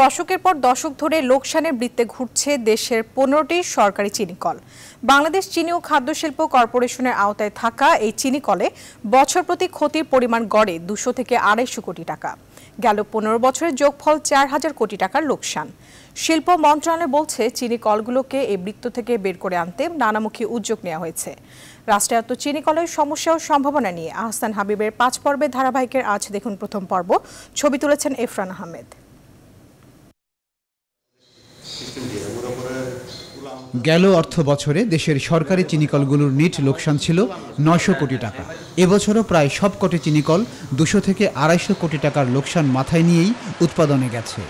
দশকের পর দশক ধরে লোকসানের বৃত্তে ঘুরছে দেশের পনেরোটি সরকারি চিনি কল বাংলাদেশ চিনি ও খাদ্যশিল্প কর্পোরেশনের আওতায় থাকা এই চিনিকলে বছর প্রতি ক্ষতির পরিমাণ গড়ে দুশো থেকে আড়াইশো কোটি টাকা গেল পনেরো বছরের যোগফল চার হাজার কোটি টাকার লোকসান শিল্প মন্ত্রণালয় বলছে চিনি কলগুলোকে এই বৃত্ত থেকে বের করে আনতে নানামুখী উদ্যোগ নেওয়া হয়েছে রাষ্ট্রায়ত্ত চিনি কলের সমস্যা ও সম্ভাবনা নিয়ে আহসান হাবিবের পাঁচ পর্বের ধারাবাহিকের আজ দেখুন প্রথম পর্ব ছবি তুলেছেন এফরান আহমেদ গেল অর্থ বছরে দেশের সরকারি চিনিকলগুলোর নিট লোকসান ছিল নয়শো কোটি টাকা এবছরও প্রায় সবকটি চিনিকল দুশো থেকে আড়াইশো কোটি টাকার লোকসান মাথায় নিয়েই উৎপাদনে গেছে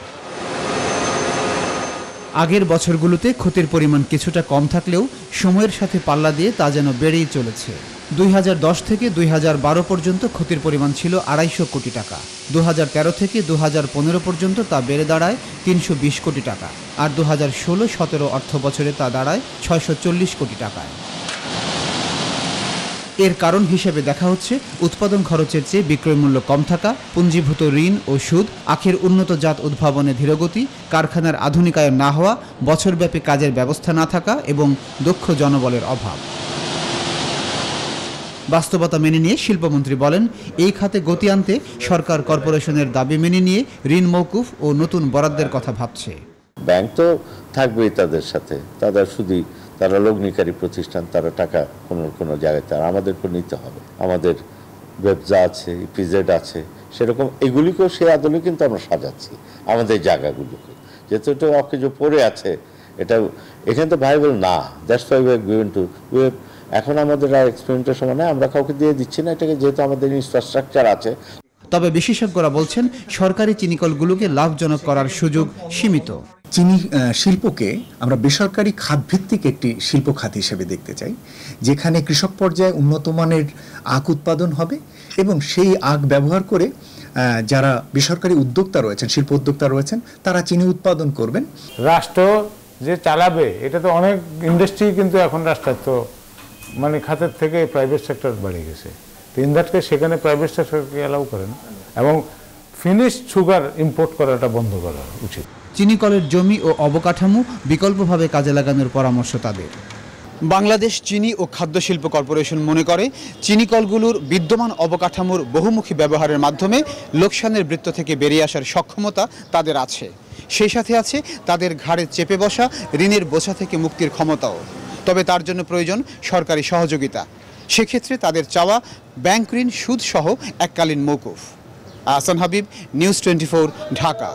আগের বছরগুলোতে ক্ষতির পরিমাণ কিছুটা কম থাকলেও সময়ের সাথে পাল্লা দিয়ে তা যেন বেড়েই চলেছে দুই থেকে দুই পর্যন্ত ক্ষতির পরিমাণ ছিল আড়াইশো কোটি টাকা দু থেকে দু পর্যন্ত তা বেড়ে দাঁড়ায় তিনশো কোটি টাকা আর দু হাজার ষোলো সতেরো অর্থ বছরে তা দাঁড়ায় ছয়শো কোটি টাকায় এর কারণ হিসেবে দেখা হচ্ছে উৎপাদন খরচের চেয়ে বিক্রয় মূল্য কম থাকা পুঞ্জীভূত ঋণ ও সুদ আখের উন্নত জাত উদ্ভাবনে ধীরগতি কারখানার আধুনিকায়ন না হওয়া বছরব্যাপী কাজের ব্যবস্থা না থাকা এবং দক্ষ জনবলের অভাব বাস্তবতা মেনে নিয়ে শিল্পমন্ত্রী বলেন এই খাতে গতি আনতে সরকার কর্পোরেশনের দাবি মেনে নিয়ে ঋণ মৌকুফ ও নতুন বরাদ্দের কথা ভাবছে ব্যাংক তো থাকবেই তাদের সাথে তাদের শুধুই তারা লগ্নিকারী প্রতিষ্ঠান তারা টাকা কোনো কোনো জায়গায় তারা আমাদেরকে নিতে হবে আমাদের ব্যবসা আছে ইপিজেড আছে সেরকম এগুলিকেও সে আদলে কিন্তু আমরা সাজাচ্ছি আমাদের জায়গাগুলোকে যেহেতু এটা অকেজ পড়ে আছে এটা এখানে তো ভাইবেল না দ্যাটস ফাই ওয়ে গিভেন টু ওয়েব এখন আমাদের আর এক্সপেরিমেন্টের সময় আমরা কাউকে দিয়ে দিচ্ছি না এটাকে যেহেতু আমাদের ইনফ্রাস্ট্রাকচার আছে তবে বিশেষজ্ঞরা বলছেন সরকারি চিনিকলগুলোকে লাভজনক করার সুযোগ সীমিত চিনি শিল্পকে আমরা বেসরকারি খাতভিত্তিক একটি শিল্প খাত হিসেবে দেখতে চাই যেখানে কৃষক পর্যায়ে উন্নত মানের আখ উৎপাদন হবে এবং সেই আখ ব্যবহার করে যারা বেসরকারি উদ্যোক্তা রয়েছেন শিল্প উদ্যোক্তা রয়েছেন তারা চিনি উৎপাদন করবেন রাষ্ট্র যে চালাবে এটা তো অনেক ইন্ডাস্ট্রি কিন্তু এখন রাষ্ট্রায়ত্ত মানে খাতের থেকে প্রাইভেট সেক্টর বাড়ে গেছে ইন দ্যাট কেস সেখানে প্রাইভেট সেক্টরকে অ্যালাউ করে না এবং ফিনিশ সুগার ইম্পোর্ট করাটা বন্ধ করা উচিত চিনিকলের জমি ও অবকাঠামো বিকল্পভাবে কাজে লাগানোর পরামর্শ তাদের বাংলাদেশ চিনি ও খাদ্য শিল্প কর্পোরেশন মনে করে চিনিকলগুলোর বিদ্যমান অবকাঠামোর বহুমুখী ব্যবহারের মাধ্যমে লোকসানের বৃত্ত থেকে বেরিয়ে আসার সক্ষমতা তাদের আছে সেই সাথে আছে তাদের ঘাড়ে চেপে বসা ঋণের বোঝা থেকে মুক্তির ক্ষমতাও তবে তার জন্য প্রয়োজন সরকারি সহযোগিতা সেক্ষেত্রে তাদের চাওয়া ব্যাংক ঋণ সুদসহ এককালীন মৌকুফ আহসান হাবিব নিউজ টোয়েন্টি ঢাকা